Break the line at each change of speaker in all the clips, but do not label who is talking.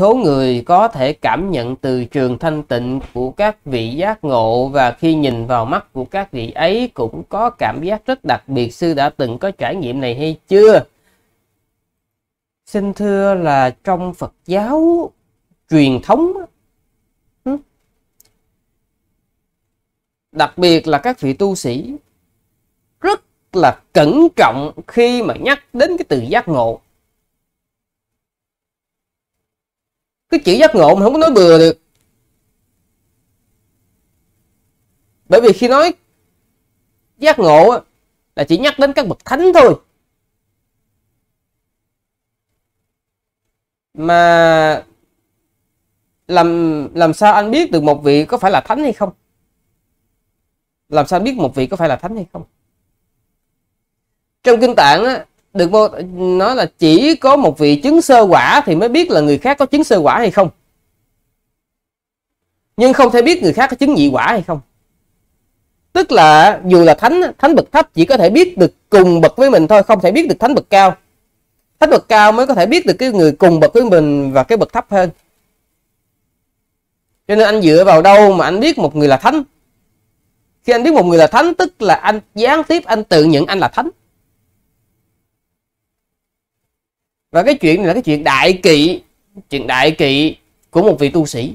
số người có thể cảm nhận từ trường thanh tịnh của các vị giác ngộ và khi nhìn vào mắt của các vị ấy cũng có cảm giác rất đặc biệt sư đã từng có trải nghiệm này hay chưa xin thưa là trong phật giáo truyền thống đặc biệt là các vị tu sĩ rất là cẩn trọng khi mà nhắc đến cái từ giác ngộ cứ chỉ giác ngộ mà không có nói bừa được bởi vì khi nói giác ngộ là chỉ nhắc đến các bậc thánh thôi mà làm làm sao anh biết được một vị có phải là thánh hay không làm sao anh biết một vị có phải là thánh hay không trong kinh tạng á, được vô nó là chỉ có một vị chứng sơ quả thì mới biết là người khác có chứng sơ quả hay không nhưng không thể biết người khác có chứng nhị quả hay không tức là dù là thánh thánh bậc thấp chỉ có thể biết được cùng bậc với mình thôi không thể biết được thánh bậc cao thánh bậc cao mới có thể biết được cái người cùng bậc với mình và cái bậc thấp hơn cho nên anh dựa vào đâu mà anh biết một người là thánh khi anh biết một người là thánh tức là anh gián tiếp anh tự nhận anh là thánh và cái chuyện này là cái chuyện đại kỵ chuyện đại kỵ của một vị tu sĩ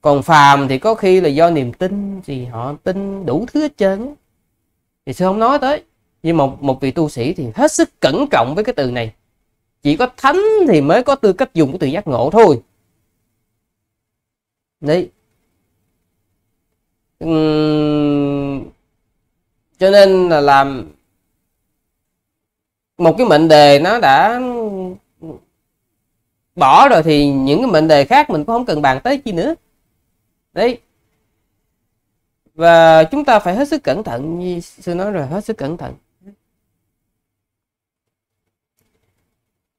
còn phàm thì có khi là do niềm tin thì họ tin đủ thứ hết trơn thì sư không nói tới nhưng một một vị tu sĩ thì hết sức cẩn trọng với cái từ này chỉ có thánh thì mới có tư cách dùng cái từ giác ngộ thôi đấy uhm, cho nên là làm một cái mệnh đề nó đã bỏ rồi thì những cái mệnh đề khác mình cũng không cần bàn tới chi nữa đấy và chúng ta phải hết sức cẩn thận như sư nói rồi hết sức cẩn thận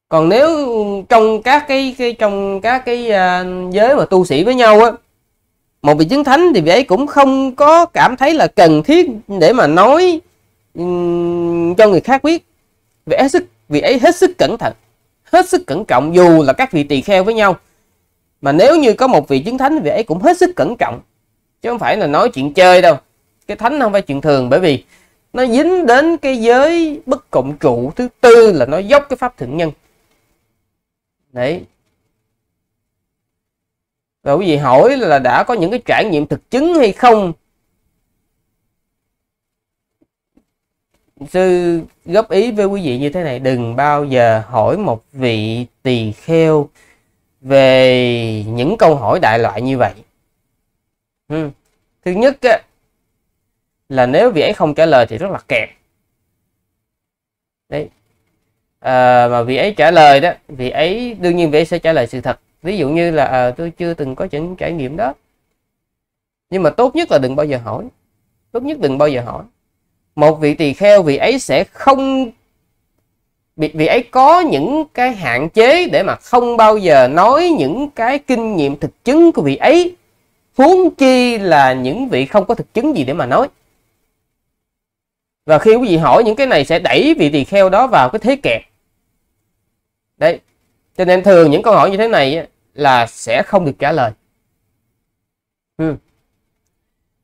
còn nếu trong các cái, cái trong các cái uh, giới mà tu sĩ với nhau á một vị chứng thánh thì vị ấy cũng không có cảm thấy là cần thiết để mà nói um, cho người khác biết vì ấy sức vì ấy hết sức cẩn thận hết sức cẩn trọng dù là các vị tỳ kheo với nhau mà nếu như có một vị chứng thánh vị ấy cũng hết sức cẩn trọng chứ không phải là nói chuyện chơi đâu cái thánh không phải chuyện thường bởi vì nó dính đến cái giới bất cộng trụ thứ tư là nó dốc cái pháp thượng nhân đấy rồi quý vị hỏi là đã có những cái trải nghiệm thực chứng hay không sư góp ý với quý vị như thế này đừng bao giờ hỏi một vị tỳ kheo về những câu hỏi đại loại như vậy ừ. thứ nhất á, là nếu vị ấy không trả lời thì rất là kẹt đấy à, mà vị ấy trả lời đó vị ấy đương nhiên vị ấy sẽ trả lời sự thật ví dụ như là à, tôi chưa từng có những trải nghiệm đó nhưng mà tốt nhất là đừng bao giờ hỏi tốt nhất đừng bao giờ hỏi một vị tỳ kheo vị ấy sẽ không vị, vị ấy có những cái hạn chế để mà không bao giờ nói những cái kinh nghiệm thực chứng của vị ấy huống chi là những vị không có thực chứng gì để mà nói và khi quý vị hỏi những cái này sẽ đẩy vị tỳ kheo đó vào cái thế kẹt đấy cho nên thường những câu hỏi như thế này là sẽ không được trả lời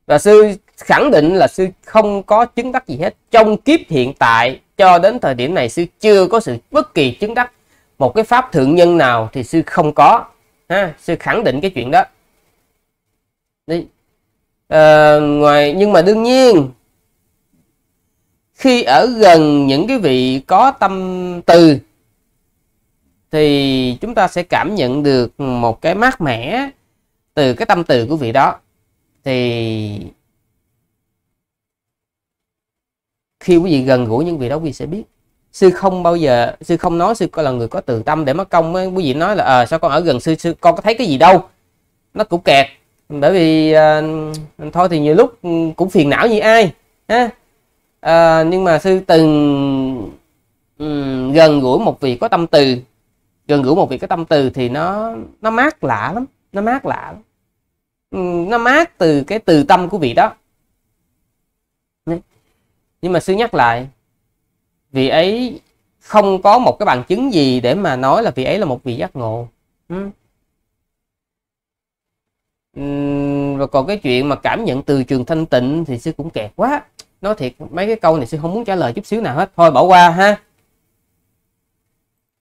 và sư khẳng định là sư không có chứng đắc gì hết trong kiếp hiện tại cho đến thời điểm này sư chưa có sự bất kỳ chứng đắc một cái pháp thượng nhân nào thì sư không có ha sư khẳng định cái chuyện đó đi à, ngoài nhưng mà đương nhiên khi ở gần những cái vị có tâm từ thì chúng ta sẽ cảm nhận được một cái mát mẻ từ cái tâm từ của vị đó thì khi quý vị gần gũi những vị đó quý vị sẽ biết sư không bao giờ sư không nói sư là người có từ tâm để mất công ấy. quý vị nói là à, sao con ở gần sư sư con có thấy cái gì đâu nó cũng kẹt bởi vì à, thôi thì nhiều lúc ừ, cũng phiền não như ai ha à, nhưng mà sư từng um, gần gũi một vị có tâm từ gần gũi một vị có tâm từ thì nó nó mát lạ lắm nó mát lạ lắm. Ừ, nó mát từ cái từ tâm của vị đó nhưng mà sư nhắc lại vị ấy không có một cái bằng chứng gì để mà nói là vị ấy là một vị giác ngộ và ừ. ừ, còn cái chuyện mà cảm nhận từ trường thanh tịnh thì sư cũng kẹt quá nói thiệt mấy cái câu này sư không muốn trả lời chút xíu nào hết thôi bỏ qua ha